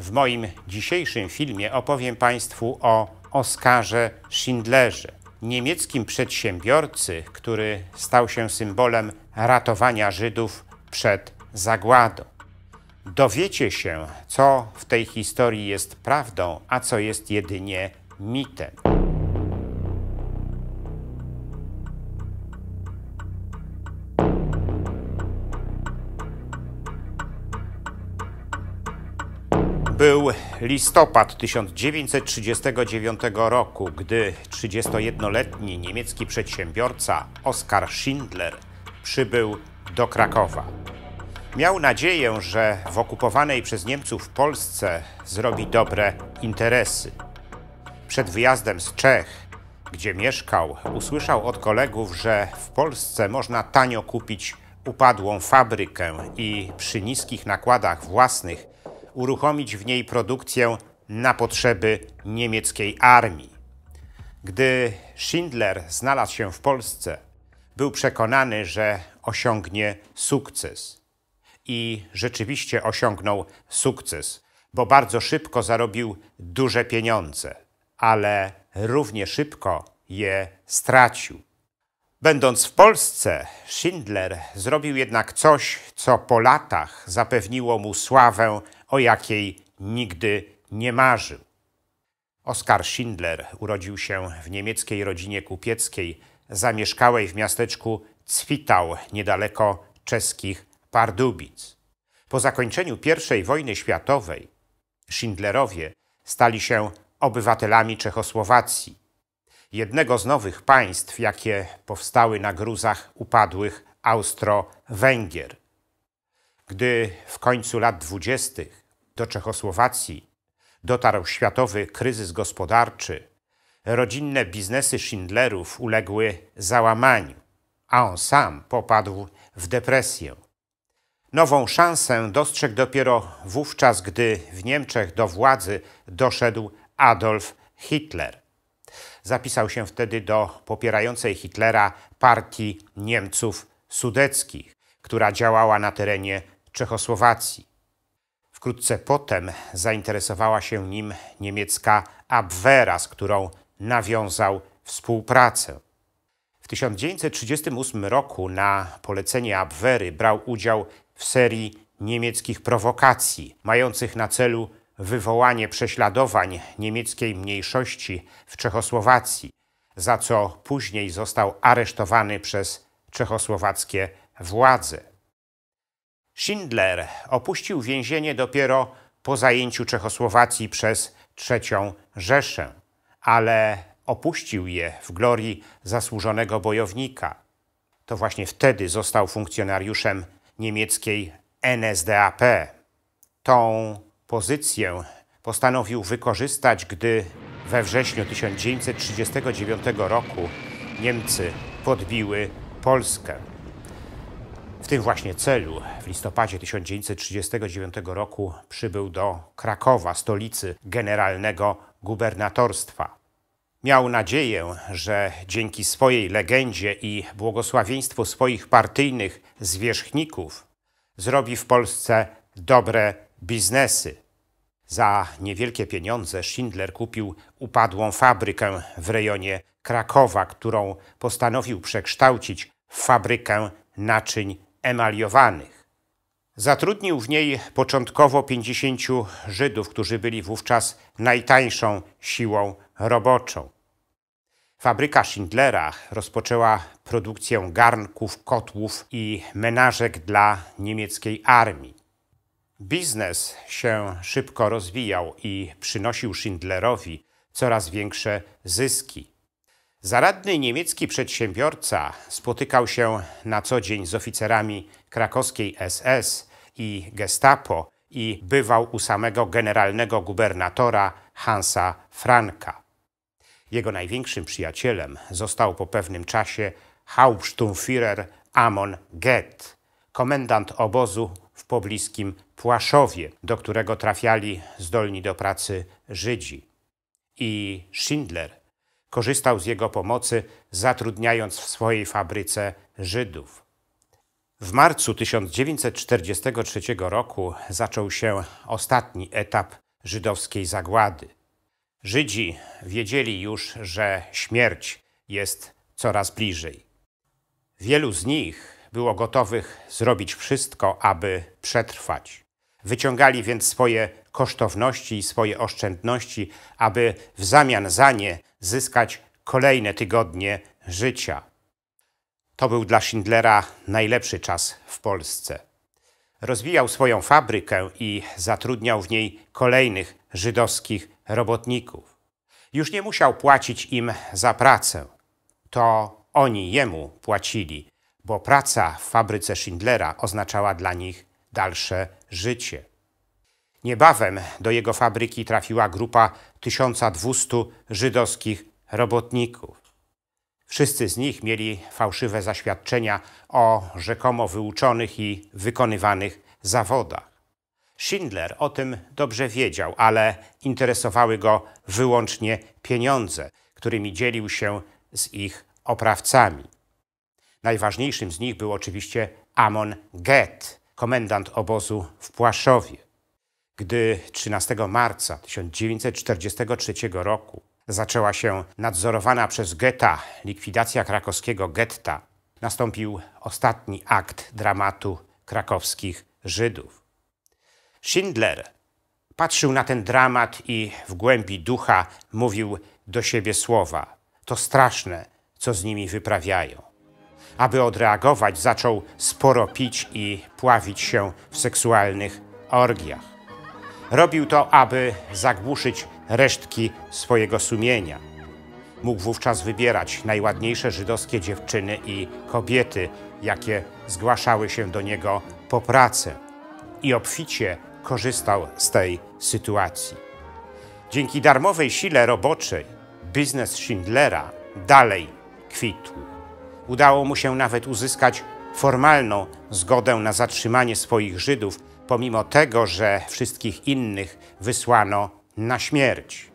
W moim dzisiejszym filmie opowiem Państwu o Oskarze Schindlerze, niemieckim przedsiębiorcy, który stał się symbolem ratowania Żydów przed zagładą. Dowiecie się, co w tej historii jest prawdą, a co jest jedynie mitem. był listopad 1939 roku, gdy 31-letni niemiecki przedsiębiorca Oskar Schindler przybył do Krakowa. Miał nadzieję, że w okupowanej przez Niemców Polsce zrobi dobre interesy. Przed wyjazdem z Czech, gdzie mieszkał, usłyszał od kolegów, że w Polsce można tanio kupić upadłą fabrykę i przy niskich nakładach własnych uruchomić w niej produkcję na potrzeby niemieckiej armii. Gdy Schindler znalazł się w Polsce, był przekonany, że osiągnie sukces. I rzeczywiście osiągnął sukces, bo bardzo szybko zarobił duże pieniądze, ale równie szybko je stracił. Będąc w Polsce, Schindler zrobił jednak coś, co po latach zapewniło mu sławę o jakiej nigdy nie marzył. Oskar Schindler urodził się w niemieckiej rodzinie kupieckiej, zamieszkałej w miasteczku Cwitał, niedaleko czeskich Pardubic. Po zakończeniu I wojny światowej Schindlerowie stali się obywatelami Czechosłowacji, jednego z nowych państw, jakie powstały na gruzach upadłych Austro-Węgier. Gdy w końcu lat dwudziestych do Czechosłowacji dotarł światowy kryzys gospodarczy, rodzinne biznesy Schindlerów uległy załamaniu, a on sam popadł w depresję. Nową szansę dostrzegł dopiero wówczas, gdy w Niemczech do władzy doszedł Adolf Hitler. Zapisał się wtedy do popierającej Hitlera partii Niemców Sudeckich, która działała na terenie Czechosłowacji. Wkrótce potem zainteresowała się nim niemiecka Abwera, z którą nawiązał współpracę. W 1938 roku na polecenie Abwehry brał udział w serii niemieckich prowokacji, mających na celu wywołanie prześladowań niemieckiej mniejszości w Czechosłowacji, za co później został aresztowany przez czechosłowackie władze. Schindler opuścił więzienie dopiero po zajęciu Czechosłowacji przez III Rzeszę, ale opuścił je w glorii zasłużonego bojownika. To właśnie wtedy został funkcjonariuszem niemieckiej NSDAP. Tą pozycję postanowił wykorzystać, gdy we wrześniu 1939 roku Niemcy podbiły Polskę tym właśnie celu w listopadzie 1939 roku przybył do Krakowa, stolicy generalnego gubernatorstwa. Miał nadzieję, że dzięki swojej legendzie i błogosławieństwu swoich partyjnych zwierzchników zrobi w Polsce dobre biznesy. Za niewielkie pieniądze Schindler kupił upadłą fabrykę w rejonie Krakowa, którą postanowił przekształcić w fabrykę naczyń emaliowanych. Zatrudnił w niej początkowo 50 Żydów, którzy byli wówczas najtańszą siłą roboczą. Fabryka Schindlera rozpoczęła produkcję garnków, kotłów i menażek dla niemieckiej armii. Biznes się szybko rozwijał i przynosił Schindlerowi coraz większe zyski. Zaradny niemiecki przedsiębiorca spotykał się na co dzień z oficerami krakowskiej SS i Gestapo i bywał u samego generalnego gubernatora Hansa Franka. Jego największym przyjacielem został po pewnym czasie Hauptsturmführer Amon Goeth, komendant obozu w pobliskim Płaszowie, do którego trafiali zdolni do pracy Żydzi. I Schindler korzystał z jego pomocy, zatrudniając w swojej fabryce Żydów. W marcu 1943 roku zaczął się ostatni etap żydowskiej zagłady. Żydzi wiedzieli już, że śmierć jest coraz bliżej. Wielu z nich było gotowych zrobić wszystko, aby przetrwać. Wyciągali więc swoje kosztowności i swoje oszczędności, aby w zamian za nie zyskać kolejne tygodnie życia. To był dla Schindlera najlepszy czas w Polsce. Rozwijał swoją fabrykę i zatrudniał w niej kolejnych żydowskich robotników. Już nie musiał płacić im za pracę. To oni jemu płacili, bo praca w fabryce Schindlera oznaczała dla nich dalsze życie. Niebawem do jego fabryki trafiła grupa 1200 żydowskich robotników. Wszyscy z nich mieli fałszywe zaświadczenia o rzekomo wyuczonych i wykonywanych zawodach. Schindler o tym dobrze wiedział, ale interesowały go wyłącznie pieniądze, którymi dzielił się z ich oprawcami. Najważniejszym z nich był oczywiście Amon Get, komendant obozu w Płaszowie. Gdy 13 marca 1943 roku zaczęła się nadzorowana przez Goetha likwidacja krakowskiego getta, nastąpił ostatni akt dramatu krakowskich Żydów. Schindler patrzył na ten dramat i w głębi ducha mówił do siebie słowa: To straszne, co z nimi wyprawiają. Aby odreagować, zaczął sporo pić i pławić się w seksualnych orgiach. Robił to, aby zagłuszyć resztki swojego sumienia. Mógł wówczas wybierać najładniejsze żydowskie dziewczyny i kobiety, jakie zgłaszały się do niego po pracę i obficie korzystał z tej sytuacji. Dzięki darmowej sile roboczej biznes Schindlera dalej kwitł. Udało mu się nawet uzyskać formalną zgodę na zatrzymanie swoich Żydów pomimo tego, że wszystkich innych wysłano na śmierć.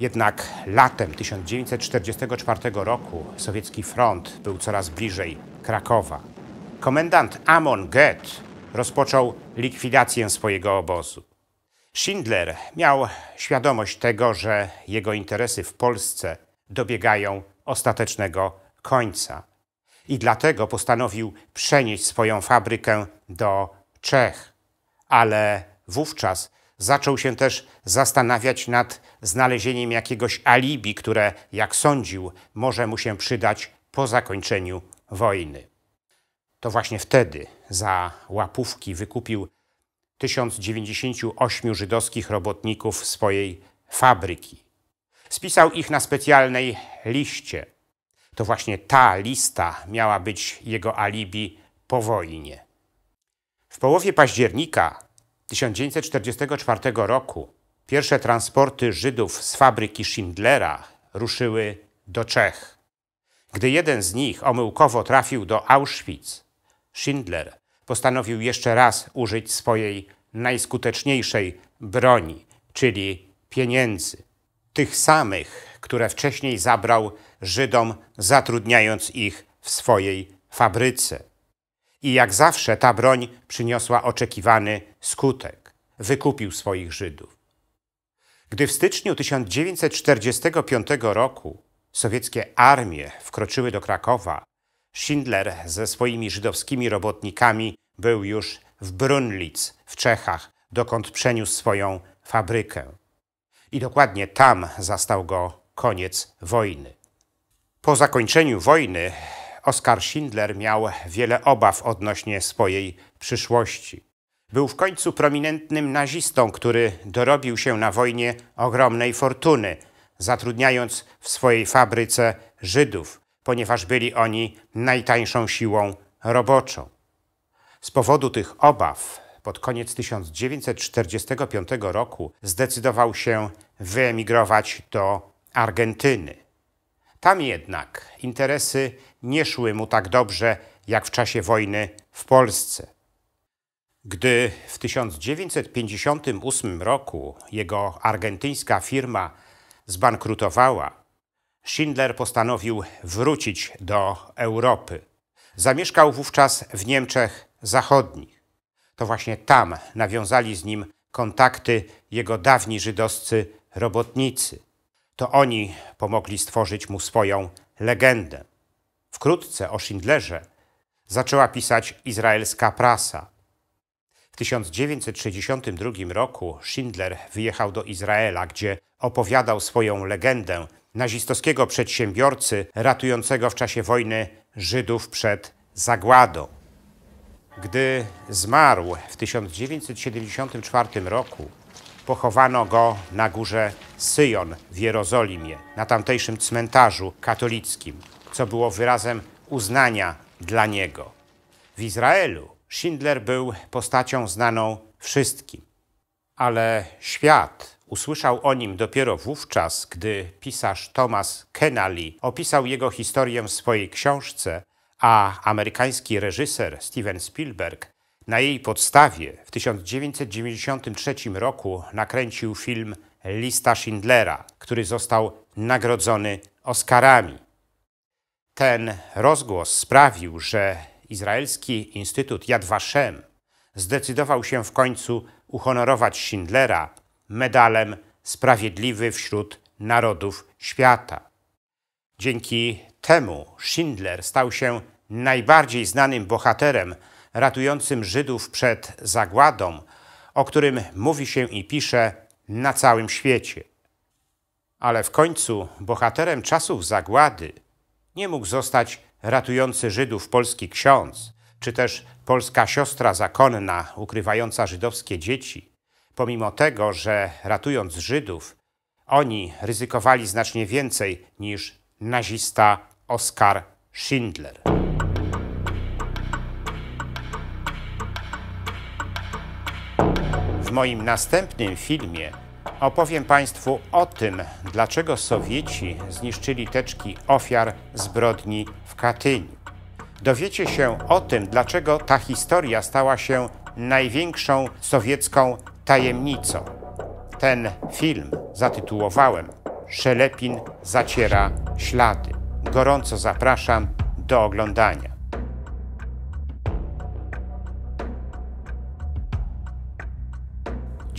Jednak latem 1944 roku sowiecki front był coraz bliżej Krakowa. Komendant Amon Goethe rozpoczął likwidację swojego obozu. Schindler miał świadomość tego, że jego interesy w Polsce dobiegają ostatecznego końca i dlatego postanowił przenieść swoją fabrykę do Czech ale wówczas zaczął się też zastanawiać nad znalezieniem jakiegoś alibi, które, jak sądził, może mu się przydać po zakończeniu wojny. To właśnie wtedy za łapówki wykupił 1098 żydowskich robotników swojej fabryki. Spisał ich na specjalnej liście. To właśnie ta lista miała być jego alibi po wojnie. W połowie października 1944 roku pierwsze transporty Żydów z fabryki Schindlera ruszyły do Czech. Gdy jeden z nich omyłkowo trafił do Auschwitz, Schindler postanowił jeszcze raz użyć swojej najskuteczniejszej broni, czyli pieniędzy. Tych samych, które wcześniej zabrał Żydom, zatrudniając ich w swojej fabryce. I jak zawsze ta broń przyniosła oczekiwany skutek. Wykupił swoich Żydów. Gdy w styczniu 1945 roku sowieckie armie wkroczyły do Krakowa, Schindler ze swoimi żydowskimi robotnikami był już w Brunlitz w Czechach, dokąd przeniósł swoją fabrykę. I dokładnie tam zastał go koniec wojny. Po zakończeniu wojny Oskar Schindler miał wiele obaw odnośnie swojej przyszłości. Był w końcu prominentnym nazistą, który dorobił się na wojnie ogromnej fortuny, zatrudniając w swojej fabryce Żydów, ponieważ byli oni najtańszą siłą roboczą. Z powodu tych obaw pod koniec 1945 roku zdecydował się wyemigrować do Argentyny. Tam jednak interesy nie szły mu tak dobrze jak w czasie wojny w Polsce. Gdy w 1958 roku jego argentyńska firma zbankrutowała, Schindler postanowił wrócić do Europy. Zamieszkał wówczas w Niemczech Zachodnich. To właśnie tam nawiązali z nim kontakty jego dawni żydowscy robotnicy. To oni pomogli stworzyć mu swoją legendę. Wkrótce o Schindlerze zaczęła pisać izraelska prasa. W 1962 roku Schindler wyjechał do Izraela, gdzie opowiadał swoją legendę nazistowskiego przedsiębiorcy ratującego w czasie wojny Żydów przed zagładą. Gdy zmarł w 1974 roku, pochowano go na górze Syjon w Jerozolimie, na tamtejszym cmentarzu katolickim co było wyrazem uznania dla niego. W Izraelu Schindler był postacią znaną wszystkim, ale świat usłyszał o nim dopiero wówczas, gdy pisarz Thomas Kenali opisał jego historię w swojej książce, a amerykański reżyser Steven Spielberg na jej podstawie w 1993 roku nakręcił film Lista Schindlera, który został nagrodzony Oscarami. Ten rozgłos sprawił, że izraelski Instytut Yad Vashem zdecydował się w końcu uhonorować Schindlera medalem Sprawiedliwy wśród Narodów Świata. Dzięki temu Schindler stał się najbardziej znanym bohaterem ratującym Żydów przed zagładą, o którym mówi się i pisze na całym świecie. Ale w końcu bohaterem czasów zagłady nie mógł zostać ratujący Żydów polski ksiądz, czy też polska siostra zakonna ukrywająca żydowskie dzieci, pomimo tego, że ratując Żydów, oni ryzykowali znacznie więcej niż nazista Oskar Schindler. W moim następnym filmie opowiem Państwu o tym, dlaczego Sowieci zniszczyli teczki ofiar zbrodni w Katyniu. Dowiecie się o tym, dlaczego ta historia stała się największą sowiecką tajemnicą. Ten film zatytułowałem Szelepin zaciera ślady. Gorąco zapraszam do oglądania.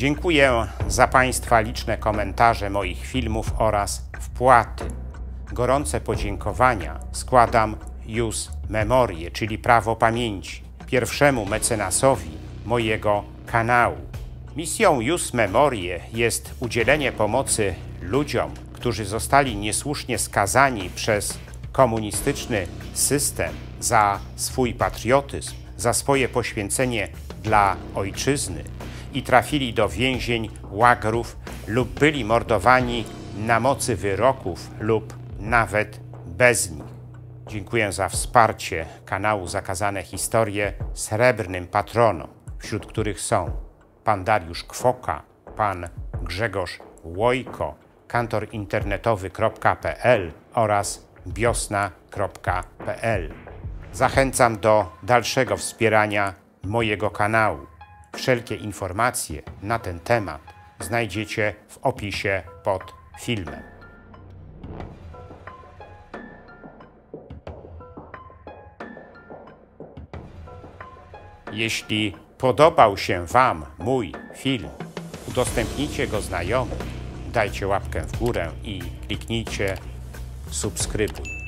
Dziękuję za Państwa liczne komentarze moich filmów oraz wpłaty. Gorące podziękowania składam Jus Memorie, czyli Prawo Pamięci, pierwszemu mecenasowi mojego kanału. Misją Jus Memorie jest udzielenie pomocy ludziom, którzy zostali niesłusznie skazani przez komunistyczny system za swój patriotyzm, za swoje poświęcenie dla ojczyzny, i trafili do więzień, łagrów lub byli mordowani na mocy wyroków lub nawet bez nich. Dziękuję za wsparcie kanału Zakazane Historie srebrnym patronom, wśród których są pan Dariusz Kwoka, pan Grzegorz Łojko, kantorinternetowy.pl oraz biosna.pl. Zachęcam do dalszego wspierania mojego kanału. Wszelkie informacje na ten temat znajdziecie w opisie pod filmem. Jeśli podobał się Wam mój film, udostępnijcie go znajomym, dajcie łapkę w górę i kliknijcie subskrybuj.